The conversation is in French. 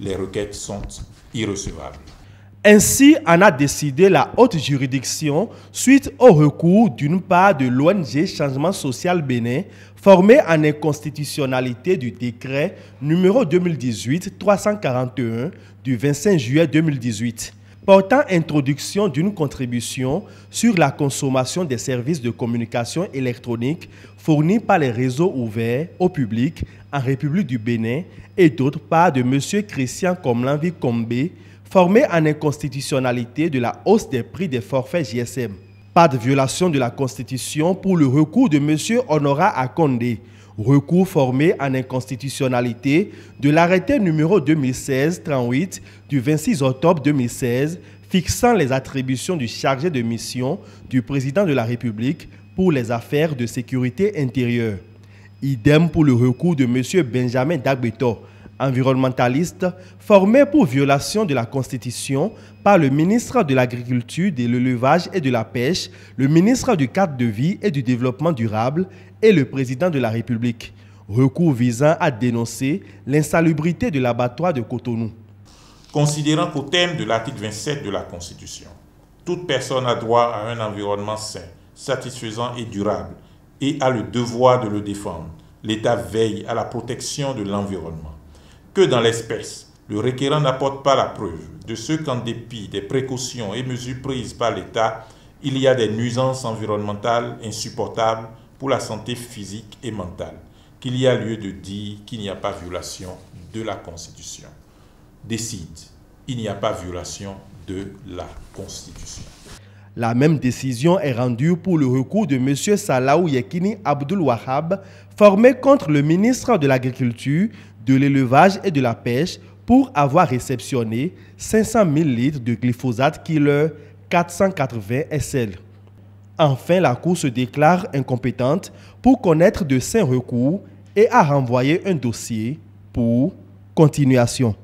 les requêtes sont irrecevables. Ainsi en a décidé la haute juridiction suite au recours d'une part de l'ONG Changement Social Bénin, formée en inconstitutionnalité du décret numéro 2018-341 du 25 juillet 2018 portant introduction d'une contribution sur la consommation des services de communication électronique fournis par les réseaux ouverts au public en République du Bénin et d'autre part de M. Christian Comlanvi Combé, formé en inconstitutionnalité de la hausse des prix des forfaits GSM. Pas de violation de la Constitution pour le recours de M. Honora Akondé recours formé en inconstitutionnalité de l'arrêté numéro 2016-38 du 26 octobre 2016 fixant les attributions du chargé de mission du président de la République pour les affaires de sécurité intérieure. Idem pour le recours de M. Benjamin Dagbeto, environnementaliste formé pour violation de la Constitution par le ministre de l'Agriculture, de l'Élevage et de la Pêche, le ministre du Cadre de Vie et du Développement Durable et le président de la République. Recours visant à dénoncer l'insalubrité de l'abattoir de Cotonou. Considérant qu'au terme de l'article 27 de la Constitution, toute personne a droit à un environnement sain, satisfaisant et durable et a le devoir de le défendre, l'État veille à la protection de l'environnement que dans l'espèce, le requérant n'apporte pas la preuve de ce qu'en dépit des précautions et mesures prises par l'État, il y a des nuisances environnementales insupportables pour la santé physique et mentale, qu'il y a lieu de dire qu'il n'y a pas violation de la Constitution. Décide, il n'y a pas violation de la Constitution. La même décision est rendue pour le recours de M. Salaou Yekini Abdul Wahab, formé contre le ministre de l'Agriculture, de l'élevage et de la pêche pour avoir réceptionné 500 000 litres de glyphosate killer 480 SL. Enfin, la Cour se déclare incompétente pour connaître de sains recours et a renvoyé un dossier pour continuation.